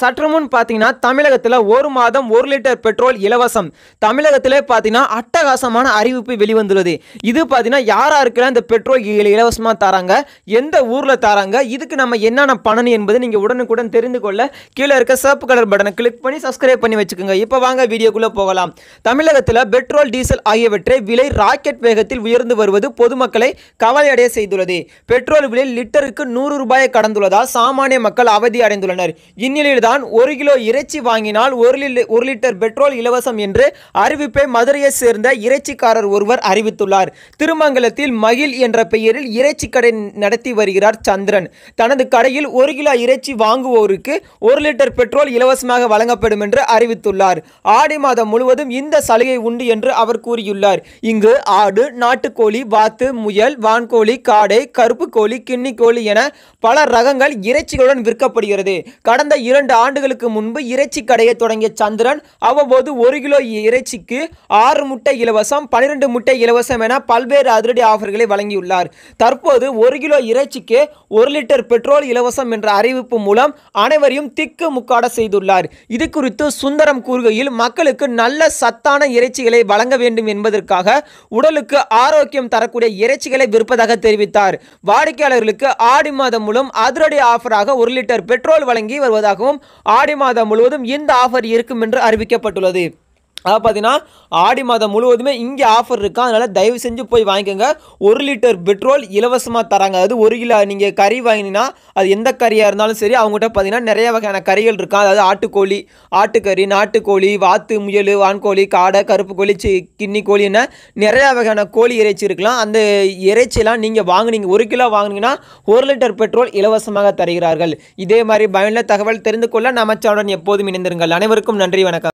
சற்று முன் பார்த்தீங்கன்னா தமிழகத்தில் ஒரு மாதம் ஒரு லிட்டர் பெட்ரோல் இலவசம் தமிழகத்திலே பார்த்தீங்கன்னா அட்டகாசமான அறிவிப்பு வெளிவந்துள்ளது இது பார்த்தீங்கன்னா யாராக இருக்கிற இந்த பெட்ரோல் இலவசமாக தராங்க எந்த ஊரில் தராங்க இதுக்கு நம்ம என்னென்ன பண்ணணும் என்பது நீங்கள் உடனுக்குடன் தெரிந்து கொள்ள கீழே இருக்க சிவப்பு கலர் பட்டனை கிளிக் பண்ணி சப்ஸ்கிரைப் பண்ணி வச்சுக்கோங்க இப்போ வாங்க வீடியோக்குள்ளே போகலாம் தமிழகத்தில் பெட்ரோல் டீசல் ஆகியவற்றை விலை ராக்கெட் வேகத்தில் உயர்ந்து வருவது பொதுமக்களை கவலையடைய செய்துள்ளது பெட்ரோல் விலை லிட்டருக்கு நூறு ரூபாயை கடந்துள்ளதால் சாமானிய மக்கள் அவதி அடைந்துள்ளனர் இந்நிலையில் கீழ்தான் ஒரு கிலோ இறைச்சி வாங்கினால் ஒரு ஒரு லிட்டர் பெட்ரோல் இலவசம் என்று அறிவிப்பை மதுரையை சேர்ந்த இறைச்சிக்காரர் ஒருவர் அறிவித்துள்ளார் திருமங்கலத்தில் மகிழ் என்ற பெயரில் இறைச்சி கடை நடத்தி வருகிறார் சந்திரன் தனது கடையில் ஒரு கிலோ இறைச்சி வாங்குவோருக்கு ஒரு லிட்டர் பெட்ரோல் இலவசமாக வழங்கப்படும் என்று அறிவித்துள்ளார் ஆடி மாதம் முழுவதும் இந்த சலுகை உண்டு என்று அவர் கூறியுள்ளார் இங்கு ஆடு நாட்டுக்கோழி வாத்து முயல் வான்கோழி காடை கருப்பு கோழி கிண்ணி கோழி என பல ரகங்கள் இறைச்சிகளுடன் விற்கப்படுகிறது கடந்த இரண்டு பன்னிரண்டு ஆண்டுகளுக்கு முன்பு இறைச்சி கடையை தொடங்கிய சந்திரன் அவ்வப்போது ஒரு கிலோ இறைச்சிக்கு ஆறு முட்டை இலவசம் பன்னிரெண்டு முட்டை இலவசம் என பல்வேறு அதிரடி ஆஃபர்களை வழங்கியுள்ளார் தற்போது ஒரு கிலோ இறைச்சிக்கு ஒரு லிட்டர் பெட்ரோல் இலவசம் என்ற அறிவிப்பு மூலம் அனைவரையும் திக்கு முக்காட செய்துள்ளார் இது குறித்து சுந்தரம் கூறுகையில் மக்களுக்கு நல்ல சத்தான இறைச்சிகளை வழங்க வேண்டும் என்பதற்காக உடலுக்கு ஆரோக்கியம் தரக்கூடிய இறைச்சிகளை விற்பதாக தெரிவித்தார் வாடிக்கையாளர்களுக்கு ஆடி மாதம் மூலம் அதிரடி ஆஃபராக ஒரு லிட்டர் பெட்ரோல் வழங்கி வருவதாகவும் ஆடி மாதம் முழுவதும் இந்த ஆஃபர் இருக்கும் என்று அறிவிக்கப்பட்டுள்ளது அதாவது பார்த்தீங்கன்னா ஆடி மாதம் முழுவதுமே இங்கே ஆஃபர் இருக்கா அதனால் தயவு செஞ்சு போய் வாங்கிக்கோங்க ஒரு லிட்டர் பெட்ரோல் இலவசமாக தராங்க அதாவது ஒரு கிலோ நீங்கள் கறி வாங்கினீங்கன்னா அது எந்த கறியாக இருந்தாலும் சரி அவங்ககிட்ட பார்த்தீங்கன்னா நிறைய வகையான கறிகள் இருக்கா அதாவது ஆட்டுக்கோழி ஆட்டுக்கறி நாட்டுக்கோழி வாத்து முயல் வான்கோழி காடை கருப்பு கோழி சி கிண்ணி கோழின்னு நிறையா வகையான கோழி இறைச்சி இருக்கலாம் அந்த இறைச்சியெல்லாம் நீங்கள் வாங்கினீங்க ஒரு கிலோ வாங்கினீங்கன்னா ஒரு லிட்டர் பெட்ரோல் இலவசமாக தருகிறார்கள் இதே மாதிரி பயனில் தகவல் தெரிந்து கொள்ள நம்ம எப்போதும் இணைந்திருங்கள் அனைவருக்கும் நன்றி வணக்கம்